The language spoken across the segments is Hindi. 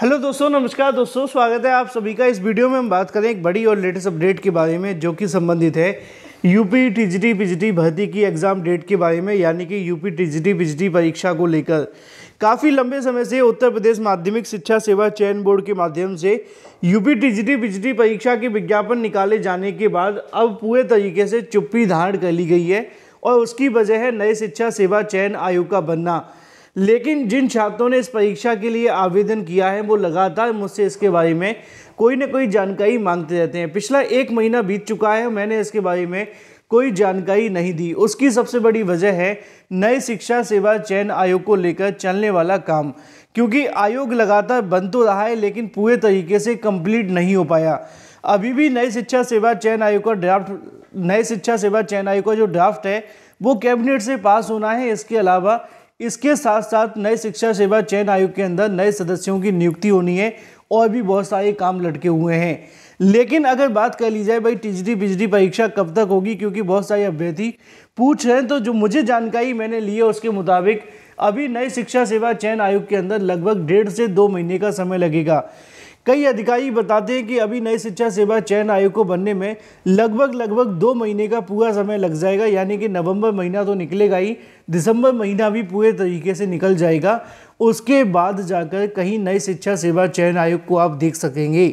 हेलो दोस्तों नमस्कार दोस्तों स्वागत है आप सभी का इस वीडियो में हम बात करें एक बड़ी और लेटेस्ट अपडेट के बारे में जो कि संबंधित है यूपी टीजीटी पीजीटी भर्ती की एग्ज़ाम डेट के बारे में यानी कि यूपी टीजीटी पीजीटी परीक्षा को लेकर काफ़ी लंबे समय से उत्तर प्रदेश माध्यमिक शिक्षा सेवा चयन बोर्ड के माध्यम से यूपी टीजीटी पीजीटी परीक्षा के विज्ञापन निकाले जाने के बाद अब पूरे तरीके से चुप्पी धारण कर ली गई है और उसकी वजह है नए शिक्षा सेवा चयन आयोग का बनना लेकिन जिन छात्रों ने इस परीक्षा के लिए आवेदन किया है वो लगातार मुझसे इसके बारे में कोई ना कोई जानकारी मांगते रहते हैं पिछला एक महीना बीत चुका है मैंने इसके बारे में कोई जानकारी नहीं दी उसकी सबसे बड़ी वजह है नए शिक्षा सेवा चयन आयोग को लेकर चलने वाला काम क्योंकि आयोग लगातार बन तो रहा है लेकिन पूरे तरीके से कंप्लीट नहीं हो पाया अभी भी नए शिक्षा सेवा चयन आयोग का ड्राफ्ट नए शिक्षा सेवा चयन आयोग का जो ड्राफ्ट है वो कैबिनेट से पास होना है इसके अलावा इसके साथ साथ नए शिक्षा सेवा चयन आयोग के अंदर नए सदस्यों की नियुक्ति होनी है और भी बहुत सारे काम लटके हुए हैं लेकिन अगर बात कर ली जाए भाई टीजडी बिजली परीक्षा कब तक होगी क्योंकि बहुत सारे अभ्यर्थी पूछ रहे हैं तो जो मुझे जानकारी मैंने ली है उसके मुताबिक अभी नए शिक्षा सेवा चयन आयोग के अंदर लगभग डेढ़ से दो महीने का समय लगेगा कई अधिकारी बताते हैं कि अभी नए शिक्षा सेवा चयन आयोग को बनने में लगभग लगभग दो महीने का पूरा समय लग जाएगा यानी कि नवंबर महीना तो निकलेगा ही दिसंबर महीना भी पूरे तरीके से निकल जाएगा उसके बाद जाकर कहीं नए शिक्षा सेवा चयन आयोग को आप देख सकेंगे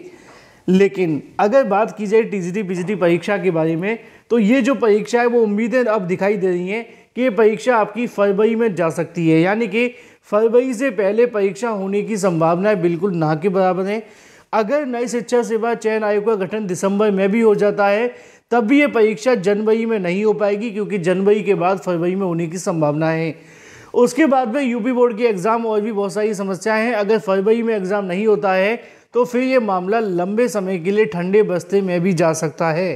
लेकिन अगर बात की जाए टीजीटी पीजीटी परीक्षा के बारे में तो ये जो परीक्षा है वो उम्मीदें अब दिखाई दे रही हैं कि ये परीक्षा आपकी फरवरी में जा सकती है यानी कि फरवरी से पहले परीक्षा होने की संभावनाएं बिल्कुल ना के बराबर हैं अगर नई शिक्षा सेवा चयन आयोग का गठन दिसंबर में भी हो जाता है तब भी ये परीक्षा जनवरी में नहीं हो पाएगी क्योंकि जनवरी के बाद फरवरी में होने की संभावना है उसके बाद में यूपी बोर्ड के एग्ज़ाम और भी बहुत सारी समस्याएं हैं अगर फरवरी में एग्ज़ाम नहीं होता है तो फिर ये मामला लंबे समय के लिए ठंडे बस्ते में भी जा सकता है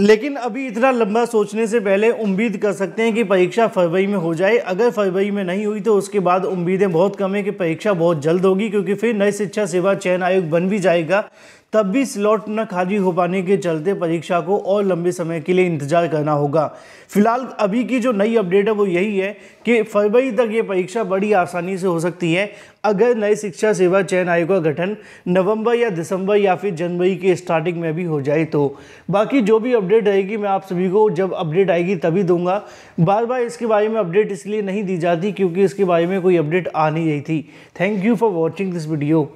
लेकिन अभी इतना लंबा सोचने से पहले उम्मीद कर सकते हैं कि परीक्षा फरवरी में हो जाए अगर फरवरी में नहीं हुई तो उसके बाद उम्मीदें बहुत कम है कि परीक्षा बहुत जल्द होगी क्योंकि फिर नए शिक्षा सेवा चयन आयोग बन भी जाएगा तब भी स्लॉट न खाली हो पाने के चलते परीक्षा को और लंबे समय के लिए इंतजार करना होगा फिलहाल अभी की जो नई अपडेट है वो यही है कि फरवरी तक ये परीक्षा बड़ी आसानी से हो सकती है अगर नए शिक्षा सेवा चयन आयोग का गठन नवंबर या दिसंबर या फिर जनवरी के स्टार्टिंग में भी हो जाए तो बाकी जो भी अपडेट रहेगी मैं आप सभी को जब अपडेट आएगी तभी दूंगा बार बार इसके बारे में अपडेट इसलिए नहीं दी जाती क्योंकि इसके बारे में कोई अपडेट आ नहीं रही थी thank you for watching this video